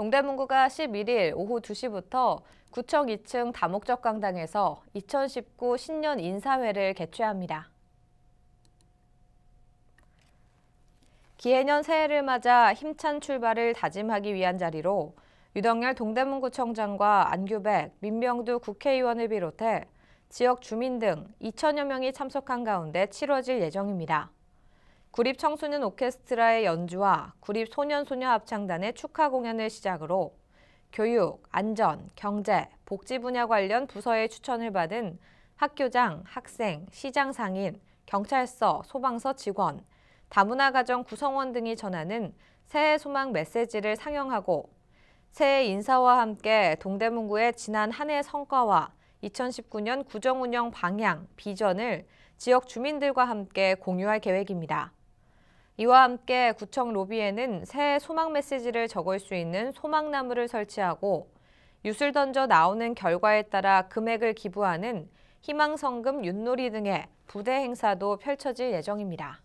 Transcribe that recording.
동대문구가 11일 오후 2시부터 구청 2층 다목적 강당에서2019 신년 인사회를 개최합니다. 기해년 새해를 맞아 힘찬 출발을 다짐하기 위한 자리로 유덕열 동대문구청장과 안규백, 민병두 국회의원을 비롯해 지역 주민 등 2천여 명이 참석한 가운데 치러질 예정입니다. 구립 청소년 오케스트라의 연주와 구립 소년소녀 합창단의 축하 공연을 시작으로 교육, 안전, 경제, 복지 분야 관련 부서에 추천을 받은 학교장, 학생, 시장 상인, 경찰서, 소방서 직원, 다문화 가정 구성원 등이 전하는 새해 소망 메시지를 상영하고 새해 인사와 함께 동대문구의 지난 한 해 성과와 2019년 구정 운영 방향, 비전을 지역 주민들과 함께 공유할 계획입니다. 이와 함께 구청 로비에는 새해 소망 메시지를 적을 수 있는 소망나무를 설치하고 유술 던져 나오는 결과에 따라 금액을 기부하는 희망성금 윷놀이 등의 부대 행사도 펼쳐질 예정입니다.